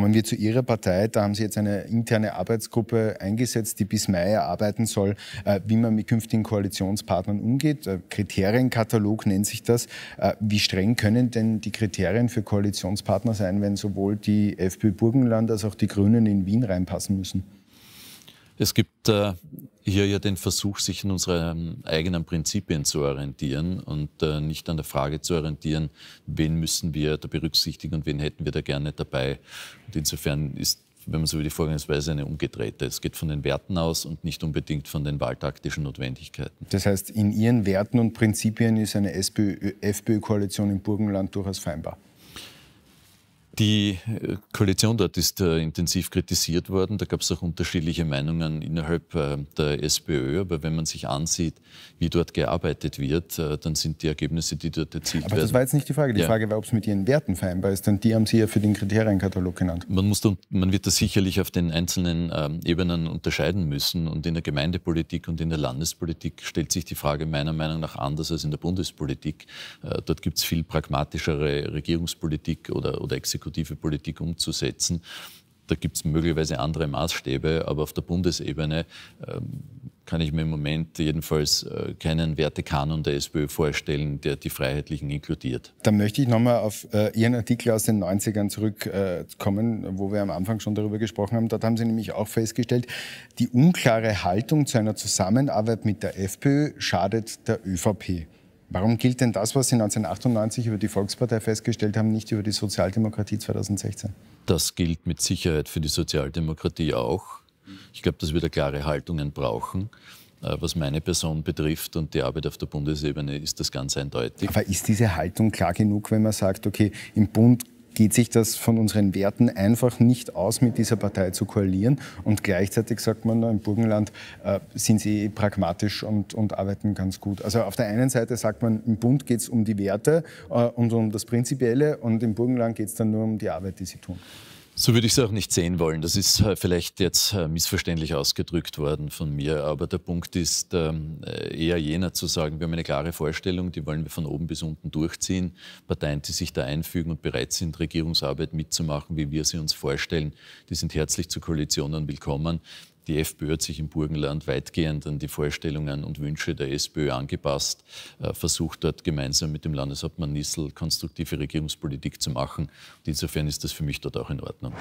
Kommen wir zu Ihrer Partei. Da haben Sie jetzt eine interne Arbeitsgruppe eingesetzt, die bis Mai erarbeiten soll, äh, wie man mit künftigen Koalitionspartnern umgeht. Äh, Kriterienkatalog nennt sich das. Äh, wie streng können denn die Kriterien für Koalitionspartner sein, wenn sowohl die FPÖ Burgenland als auch die Grünen in Wien reinpassen müssen? Es gibt äh, hier ja den Versuch, sich in unseren ähm, eigenen Prinzipien zu orientieren und äh, nicht an der Frage zu orientieren, wen müssen wir da berücksichtigen und wen hätten wir da gerne dabei. Und insofern ist wenn man so will, die Vorgehensweise eine umgedrehte. Es geht von den Werten aus und nicht unbedingt von den wahltaktischen Notwendigkeiten. Das heißt, in Ihren Werten und Prinzipien ist eine FPÖ-Koalition im Burgenland durchaus feinbar. Die äh, Koalition dort ist äh, intensiv kritisiert worden. Da gab es auch unterschiedliche Meinungen innerhalb äh, der SPÖ. Aber wenn man sich ansieht, wie dort gearbeitet wird, äh, dann sind die Ergebnisse, die dort erzielt Aber werden. Aber das war jetzt nicht die Frage. Die ja. Frage war, ob es mit ihren Werten vereinbar ist. Denn die haben Sie ja für den Kriterienkatalog genannt. Man, muss da, man wird das sicherlich auf den einzelnen ähm, Ebenen unterscheiden müssen. Und in der Gemeindepolitik und in der Landespolitik stellt sich die Frage meiner Meinung nach anders als in der Bundespolitik. Äh, dort gibt es viel pragmatischere Regierungspolitik oder, oder Exekutive exekutive Politik umzusetzen. Da gibt es möglicherweise andere Maßstäbe, aber auf der Bundesebene ähm, kann ich mir im Moment jedenfalls äh, keinen Wertekanon der SPÖ vorstellen, der die Freiheitlichen inkludiert. Dann möchte ich nochmal auf äh, Ihren Artikel aus den 90ern zurückkommen, äh, wo wir am Anfang schon darüber gesprochen haben. Dort haben Sie nämlich auch festgestellt, die unklare Haltung zu einer Zusammenarbeit mit der FPÖ schadet der ÖVP. Warum gilt denn das, was Sie 1998 über die Volkspartei festgestellt haben, nicht über die Sozialdemokratie 2016? Das gilt mit Sicherheit für die Sozialdemokratie auch. Ich glaube, dass wir da klare Haltungen brauchen. Äh, was meine Person betrifft und die Arbeit auf der Bundesebene ist das ganz eindeutig. Aber ist diese Haltung klar genug, wenn man sagt, okay, im Bund geht sich das von unseren Werten einfach nicht aus, mit dieser Partei zu koalieren. Und gleichzeitig sagt man, im Burgenland äh, sind sie pragmatisch und, und arbeiten ganz gut. Also auf der einen Seite sagt man, im Bund geht es um die Werte äh, und um das Prinzipielle und im Burgenland geht es dann nur um die Arbeit, die sie tun. So würde ich es auch nicht sehen wollen. Das ist äh, vielleicht jetzt äh, missverständlich ausgedrückt worden von mir. Aber der Punkt ist ähm, äh, eher jener zu sagen, wir haben eine klare Vorstellung, die wollen wir von oben bis unten durchziehen. Parteien, die sich da einfügen und bereit sind, Regierungsarbeit mitzumachen, wie wir sie uns vorstellen, die sind herzlich zu Koalitionen willkommen. Die FPÖ hat sich im Burgenland weitgehend an die Vorstellungen und Wünsche der SPÖ angepasst, äh, versucht dort gemeinsam mit dem Landeshauptmann Nissel konstruktive Regierungspolitik zu machen. Und insofern ist das für mich dort auch in Ordnung.